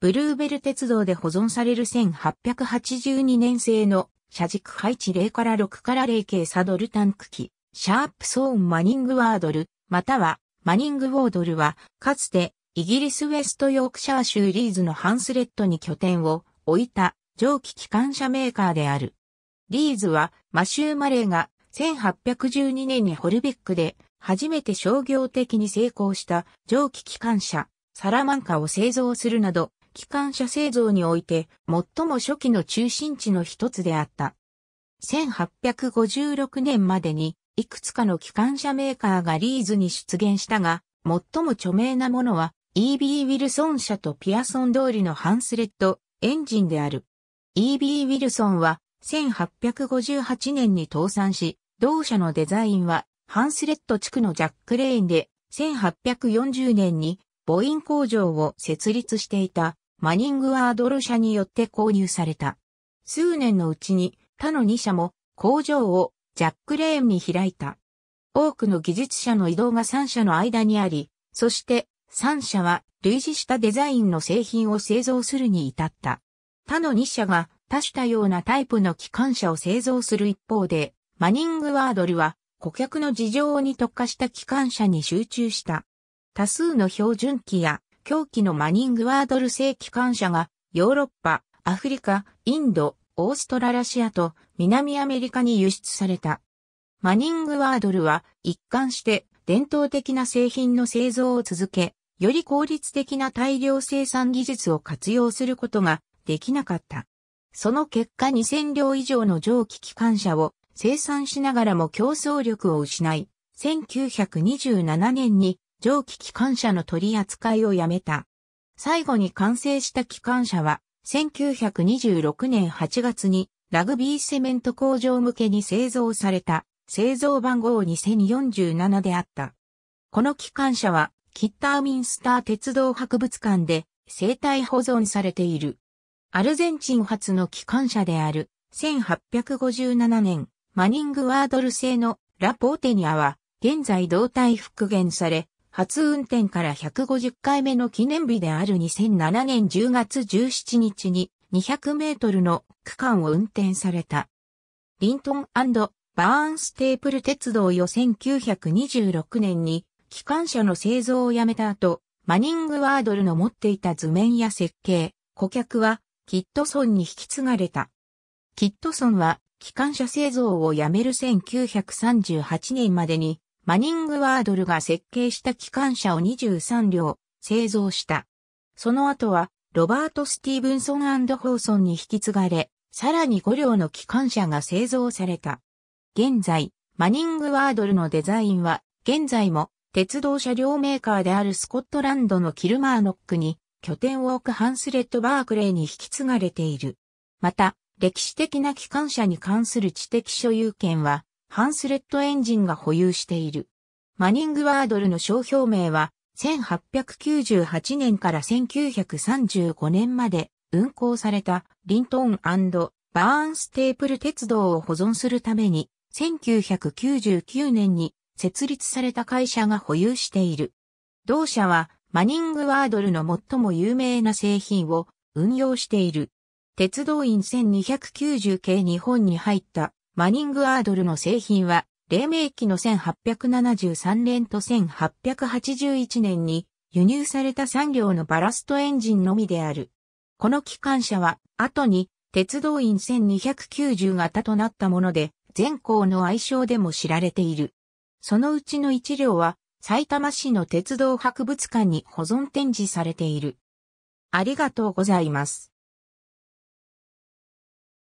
ブルーベル鉄道で保存される1882年製の車軸配置0から6から0系サドルタンク機、シャープソーンマニングワードル、またはマニングウォードルは、かつてイギリスウェストヨークシャー州リーズのハンスレッドに拠点を置いた蒸気機関車メーカーである。リーズはマシュー・マレーが1812年にホルベックで初めて商業的に成功した蒸気機関車サラマンカを製造するなど機関車製造において最も初期の中心地の一つであった。1856年までにいくつかの機関車メーカーがリーズに出現したが、最も著名なものは E.B. ウィルソン社とピアソン通りのハンスレッドエンジンである。E.B. ウィルソンは1858年に倒産し、同社のデザインはハンスレッド地区のジャックレーンで1840年に母音工場を設立していたマニングワードル社によって購入された。数年のうちに他の2社も工場をジャックレーンに開いた。多くの技術者の移動が3社の間にあり、そして3社は類似したデザインの製品を製造するに至った。他の2社が多種多様なタイプの機関車を製造する一方で、マニングワードルは顧客の事情に特化した機関車に集中した。多数の標準機や狂気のマニングワードル製機関車がヨーロッパ、アフリカ、インド、オーストララシアと南アメリカに輸出された。マニングワードルは一貫して伝統的な製品の製造を続け、より効率的な大量生産技術を活用することができなかった。その結果2000両以上の蒸気機関車を生産しながらも競争力を失い、1927年に蒸気機関車の取り扱いをやめた。最後に完成した機関車は、1926年8月にラグビーセメント工場向けに製造された製造番号2047であった。この機関車は、キッターミンスター鉄道博物館で生体保存されている。アルゼンチン発の機関車である1857年マニングワードル製のラポーテニアは現在動体復元され初運転から150回目の記念日である2007年10月17日に200メートルの区間を運転された。リントンバーンステープル鉄道よ1 926年に機関車の製造をやめた後、マニングワードルの持っていた図面や設計、顧客はキットソンに引き継がれた。キットソンは機関車製造をやめる1938年までにマニングワードルが設計した機関車を23両製造した。その後は、ロバート・スティーブンソンホーソンに引き継がれ、さらに5両の機関車が製造された。現在、マニングワードルのデザインは、現在も鉄道車両メーカーであるスコットランドのキルマーノックに拠点を置くハンスレッド・バークレーに引き継がれている。また、歴史的な機関車に関する知的所有権は、ハンスレットエンジンが保有している。マニングワードルの商標名は、1898年から1935年まで運行されたリントンバーンステープル鉄道を保存するために、1999年に設立された会社が保有している。同社はマニングワードルの最も有名な製品を運用している。鉄道員1290系日本に入ったマニングアードルの製品は、黎明期の1873年と1881年に輸入された産業のバラストエンジンのみである。この機関車は、後に、鉄道員1290型となったもので、全校の愛称でも知られている。そのうちの一両は、埼玉市の鉄道博物館に保存展示されている。ありがとうございます。